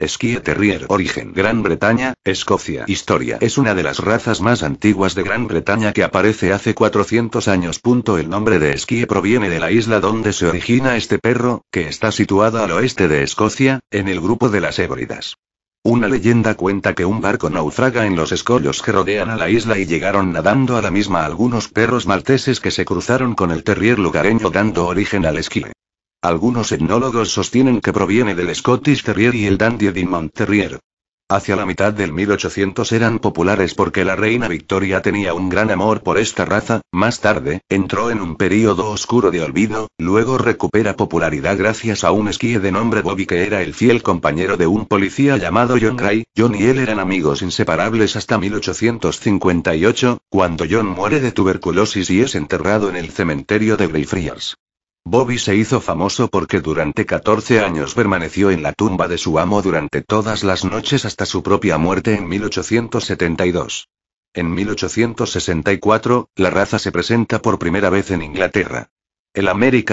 Esquí Terrier Origen Gran Bretaña, Escocia Historia Es una de las razas más antiguas de Gran Bretaña que aparece hace 400 años. El nombre de esquí proviene de la isla donde se origina este perro, que está situada al oeste de Escocia, en el grupo de las Hébridas. Una leyenda cuenta que un barco naufraga en los escollos que rodean a la isla y llegaron nadando a la misma algunos perros malteses que se cruzaron con el terrier lugareño dando origen al esquí. Algunos etnólogos sostienen que proviene del Scottish Terrier y el Dandie Dinmont Terrier. Hacia la mitad del 1800 eran populares porque la reina Victoria tenía un gran amor por esta raza, más tarde, entró en un período oscuro de olvido, luego recupera popularidad gracias a un esquí de nombre Bobby que era el fiel compañero de un policía llamado John Gray. John y él eran amigos inseparables hasta 1858, cuando John muere de tuberculosis y es enterrado en el cementerio de Greyfriars. Bobby se hizo famoso porque durante 14 años permaneció en la tumba de su amo durante todas las noches hasta su propia muerte en 1872. En 1864, la raza se presenta por primera vez en Inglaterra. El América